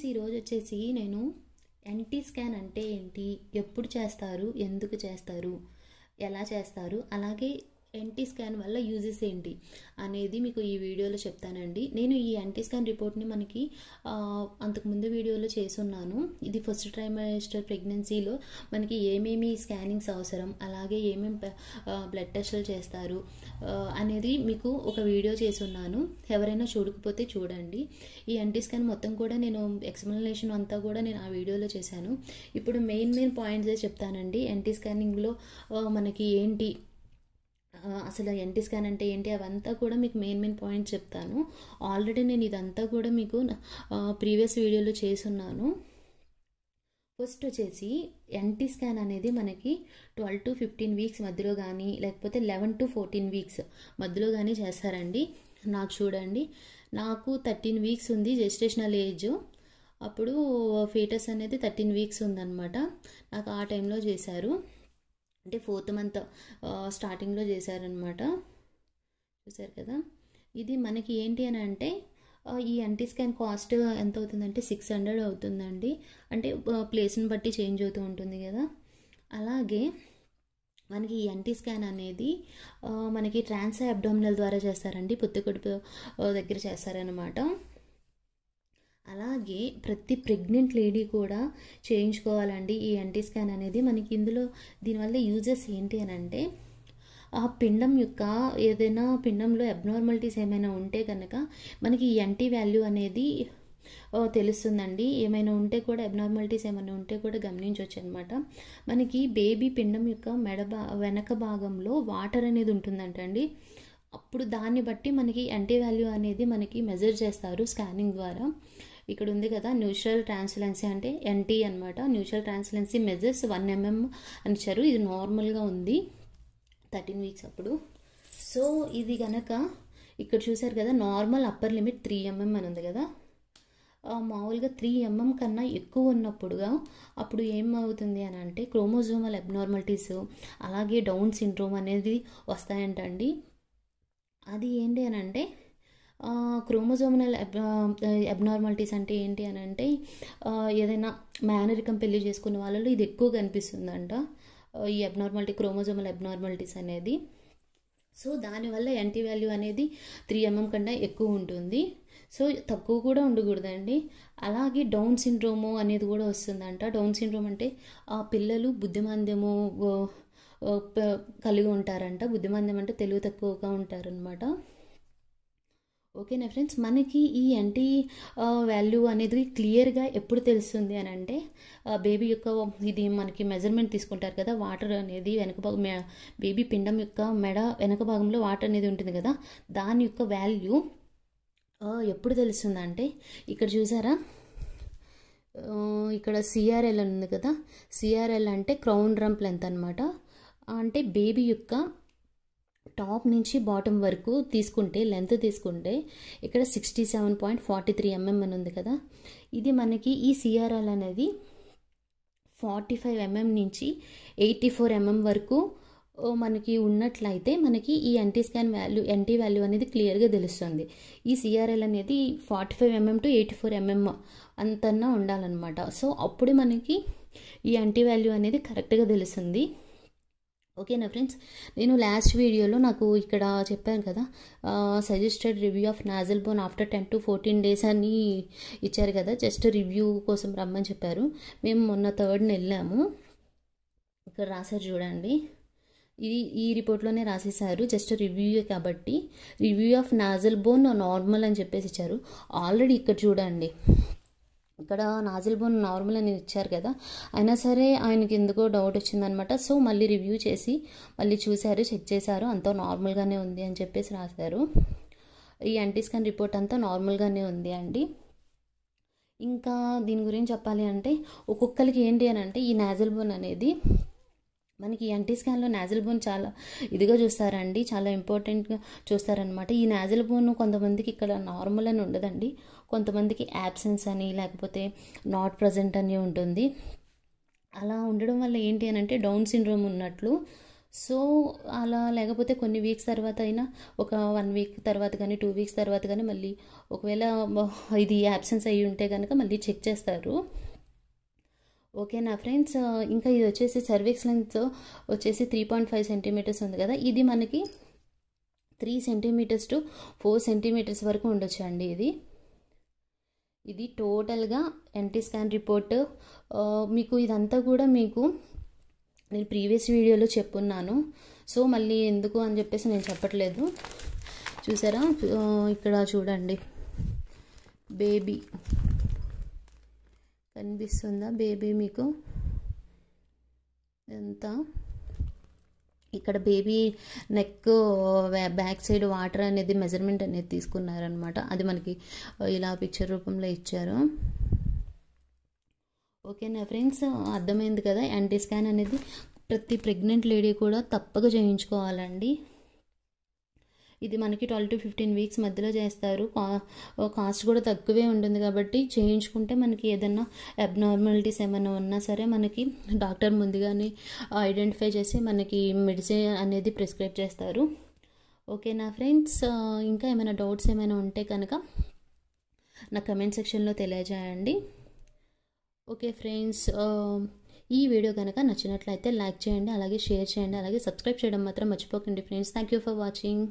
friends ఈరోజు వచ్చేసి నేను ఎన్టీ స్కాన్ అంటే ఏంటి ఎప్పుడు చేస్తారు ఎందుకు చేస్తారు ఎలా చేస్తారు అలాగే ఎన్టీ స్కాన్ వల్ల యూజెస్ ఏంటి అనేది మీకు ఈ వీడియోలో చెప్తానండి నేను ఈ ఎన్టీ స్కాన్ రిపోర్ట్ని మనకి అంతకుముందు వీడియోలో ఉన్నాను ఇది ఫస్ట్ ట్రైమాస్టర్ ప్రెగ్నెన్సీలో మనకి ఏమేమి స్కానింగ్స్ అవసరం అలాగే ఏమేమి బ్లడ్ టెస్టులు చేస్తారు అనేది మీకు ఒక వీడియో ఉన్నాను ఎవరైనా చూడకపోతే చూడండి ఈ ఎన్టీ స్కాన్ మొత్తం కూడా నేను ఎక్స్ప్లెనేషన్ అంతా కూడా నేను ఆ వీడియోలో చేశాను ఇప్పుడు మెయిన్ మెయిన్ పాయింట్స్ చెప్తానండి ఎన్టీ స్కానింగ్లో మనకి ఏంటి అసలు ఎన్టీ స్కాన్ అంటే ఏంటి అవంతా కూడా మీకు మెయిన్ మెయిన్ పాయింట్ చెప్తాను ఆల్రెడీ నేను ఇదంతా కూడా మీకు ప్రీవియస్ వీడియోలో చేసున్నాను ఫస్ట్ వచ్చేసి ఎన్టీ స్కాన్ అనేది మనకి ట్వెల్వ్ టు ఫిఫ్టీన్ వీక్స్ మధ్యలో కానీ లేకపోతే లెవెన్ టు ఫోర్టీన్ వీక్స్ మధ్యలో కానీ చేస్తారండి నాకు చూడండి నాకు థర్టీన్ వీక్స్ ఉంది జెస్టేషనల్ ఏజ్ అప్పుడు ఫీటస్ అనేది థర్టీన్ వీక్స్ ఉందన్నమాట నాకు ఆ టైంలో చేశారు అంటే ఫోర్త్ మంత్ స్టార్టింగ్లో చేశారనమాట చూసారు కదా ఇది మనకి ఏంటి అని అంటే ఈ ఎన్టీ స్కాన్ కాస్ట్ ఎంత అవుతుందంటే సిక్స్ హండ్రెడ్ అవుతుందండి అంటే ప్లేస్ని బట్టి చేంజ్ అవుతూ ఉంటుంది కదా అలాగే మనకి ఈ ఎన్టీ స్కాన్ అనేది మనకి ట్రాన్స్ అబ్డోమినల్ ద్వారా చేస్తారండి పొత్తికడుపు దగ్గర చేస్తారనమాట అలాగే ప్రతి ప్రెగ్నెంట్ లేడీ కూడా చేయించుకోవాలండి ఈ ఎన్టీ స్కాన్ అనేది మనకి ఇందులో దీనివల్ల యూజెస్ ఏంటి అని అంటే ఆ పిండం యొక్క ఏదైనా పిండంలో అబ్నార్మాలిటీస్ ఏమైనా ఉంటే కనుక మనకి ఈ ఎంటీ వాల్యూ అనేది తెలుస్తుందండి ఏమైనా ఉంటే కూడా అబ్నార్మాలిటీస్ ఏమైనా ఉంటే కూడా గమనించవచ్చు అనమాట మనకి బేబీ పిండం యొక్క మెడ వెనక భాగంలో వాటర్ అనేది ఉంటుందంటండి అప్పుడు దాన్ని బట్టి మనకి ఎంటీ వాల్యూ అనేది మనకి మెజర్ చేస్తారు స్కానింగ్ ద్వారా ఇక్కడ ఉంది కదా న్యూచురల్ ట్రాన్స్లెన్సీ అంటే ఎన్టీ అనమాట nuchal translucency measures one mm అని ఇచ్చారు ఇది నార్మల్గా ఉంది థర్టీన్ వీక్స్ అప్పుడు సో ఇది కనుక ఇక్కడ చూసారు కదా normal upper limit three mm అని ఉంది కదా మామూలుగా త్రీ ఎంఎం mm కన్నా ఎక్కువ ఉన్నప్పుడుగా అప్పుడు ఏమవుతుంది అని అంటే క్రోమోజోమల్ అబ్నార్మాలిటీస్ అలాగే డౌన్ సిండ్రోమ్ అనేది వస్తాయంటండి అది ఏంటి అని అంటే క్రోమోజోమనల్ అబ్నార్మాలిటీస్ అంటే ఏంటి అని అంటే ఏదైనా మేనరికం పెళ్లి చేసుకున్న వాళ్ళలో ఇది ఎక్కువ కనిపిస్తుందంట ఈ అబ్నార్మాలిటీ క్రోమోజోమల్ అబ్నార్మాలిటీస్ అనేది సో దానివల్ల ఎన్టీ వాల్యూ అనేది త్రీ ఎంఎం కన్నా ఎక్కువ ఉంటుంది సో తక్కువ కూడా ఉండకూడదండి అలాగే డౌన్ సిండ్రోము అనేది కూడా వస్తుందంట డౌన్ సిండ్రోమ్ అంటే ఆ పిల్లలు బుద్ధిమాంద్యము కలిగి ఉంటారంట బుద్ధిమాంద్యం అంటే తెలివి తక్కువగా ఉంటారనమాట ఓకేనా ఫ్రెండ్స్ మనకి ఈ ఎన్టీ వాల్యూ అనేది క్లియర్గా ఎప్పుడు తెలుస్తుంది అని అంటే బేబీ యొక్క ఇది మనకి మెజర్మెంట్ తీసుకుంటారు కదా వాటర్ అనేది వెనక భాగం బేబీ పిండం యొక్క మెడ వెనక భాగంలో వాటర్ అనేది ఉంటుంది కదా దాని యొక్క వాల్యూ ఎప్పుడు తెలుస్తుందంటే ఇక్కడ చూసారా ఇక్కడ సిఆర్ఎల్ ఉంది కదా సిఆర్ఎల్ అంటే క్రౌన్ రంప్ లెంత్ అనమాట అంటే బేబీ యొక్క టాప్ నుంచి బాటమ్ వరకు తీసుకుంటే లెంత్ తీసుకుంటే ఇక్కడ sixty seven point forty three mm అని ఉంది కదా ఇది మనకి ఈ సిఆర్ఎల్ అనేది ఫార్టీ ఫైవ్ ఎంఎం నుంచి ఎయిటీ ఫోర్ ఎంఎం వరకు మనకి ఉన్నట్లయితే మనకి ఈ NT scan value NT value అనేది క్లియర్గా తెలుస్తుంది ఈ సిఆర్ఎల్ అనేది forty five mm to eighty four mm అంతన్నా ఉండాలన్నమాట సో అప్పుడు మనకి ఈ ఎన్టీ వాల్యూ అనేది కరెక్ట్గా తెలుస్తుంది ఓకేనా ఫ్రెండ్స్ నేను లాస్ట్ వీడియోలో నాకు ఇక్కడ చెప్పాను కదా suggested review of nasal bone after ten to fourteen days అని ఇచ్చారు కదా జస్ట్ రివ్యూ కోసం రమ్మని చెప్పారు మేము మొన్న థర్డ్ని వెళ్ళాము ఇక్కడ రాశారు చూడండి ఇది ఈ రిపోర్ట్లోనే రాసేసారు జస్ట్ రివ్యూ కాబట్టి review of nasal bone normal అని చెప్పేసి ఇచ్చారు ఆల్రెడీ ఇక్కడ చూడండి ఇక్కడ నాజిల్ బోన్ నార్మల్ అని ఇచ్చారు కదా అయినా సరే ఆయనకి ఎందుకో డౌట్ వచ్చిందనమాట సో మళ్ళీ రివ్యూ చేసి మళ్ళీ చూశారు చెక్ చేశారు అంతా నార్మల్గానే ఉంది అని చెప్పేసి రాశారు ఈ యాంటీ స్కాన్ రిపోర్ట్ అంతా నార్మల్గానే ఉంది అండి ఇంకా దీని గురించి చెప్పాలి అంటే ఒక్కొక్కరికి ఏంటి అని అంటే ఈ నాజిల్ బోన్ అనేది మనకి ఎన్టీ స్కాన్లో నాజిల్ బోన్ చాలా ఇదిగా చూస్తారండి చాలా ఇంపార్టెంట్గా చూస్తారనమాట ఈ నాజిల్ బోన్ కొంతమందికి ఇక్కడ నార్మల్ అని ఉండదండి కొంతమందికి యాబ్సెన్స్ అని లేకపోతే నాట్ ప్రజెంట్ అని ఉంటుంది అలా ఉండడం వల్ల ఏంటి అని అంటే డౌన్ సిండ్రోమ్ ఉన్నట్లు సో అలా లేకపోతే కొన్ని వీక్స్ తర్వాత అయినా ఒక వన్ వీక్ తర్వాత కానీ టూ వీక్స్ తర్వాత కానీ మళ్ళీ ఒకవేళ ఇది యాబ్సెన్స్ అయ్యి ఉంటే కనుక మళ్ళీ చెక్ చేస్తారు ఓకే నా ఫ్రెండ్స్ ఇంకా ఇది వచ్చేసి సర్వీక్స్ లెంత్ వచ్చేసి త్రీ పాయింట్ ఫైవ్ సెంటీమీటర్స్ ఉంది కదా ఇది మనకి three centimetres to four centimetres వరకు ఉండొచ్చు అండి ఇది ఇది టోటల్గా ఎన్టీ స్కాన్ రిపోర్ట్ మీకు ఇదంతా కూడా మీకు నేను ప్రీవియస్ వీడియోలో చెప్పున్నాను సో మళ్ళీ ఎందుకు అని చెప్పేసి నేను చెప్పట్లేదు చూసారా ఇక్కడ చూడండి బేబీ కనిపిస్తుందా బేబీ మీకు ఎంత ఇక్కడ baby neck back side water అనేది మెజర్మెంట్ అనేది తీసుకున్నారనమాట అది మనకి ఇలా పిక్చర్ రూపంలో ఇచ్చారు ఓకేనా ఫ్రెండ్స్ అర్థమైంది కదా యాంటీ స్కాన్ అనేది ప్రతి ప్రెగ్నెంట్ లేడీ కూడా తప్పక చేయించుకోవాలండి ఇది మనకి ట్వెల్వ్ టు ఫిఫ్టీన్ వీక్స్ మధ్యలో చేస్తారు కాస్ట్ కూడా తక్కువే ఉంటుంది కాబట్టి చేయించుకుంటే మనకి ఏదన్నా అబ్నార్మాలిటీస్ ఏమైనా ఉన్నా సరే మనకి డాక్టర్ ముందుగానే ఐడెంటిఫై చేసి మనకి మెడిసిన్ అనేది ప్రిస్క్రైబ్ చేస్తారు ఓకేనా ఫ్రెండ్స్ ఇంకా ఏమైనా డౌట్స్ ఏమైనా ఉంటే కనుక నా కమెంట్ సెక్షన్లో తెలియజేయండి ఓకే ఫ్రెండ్స్ ఈ వీడియో కనుక నచ్చినట్లయితే లైక్ చేయండి అలాగే షేర్ చేయండి అలాగే సబ్స్క్రైబ్ చేయడం మాత్రం మర్చిపోకండి friends thank you for watching